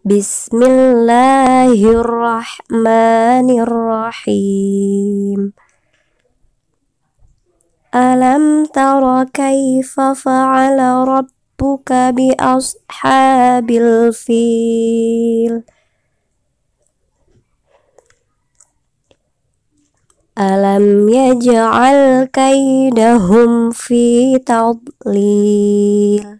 Bismillahirrahmanirrahim Alam tara kaifa fa'ala rabbuka bi ashabil fil Alam yaj'al kaidahum fi tadlil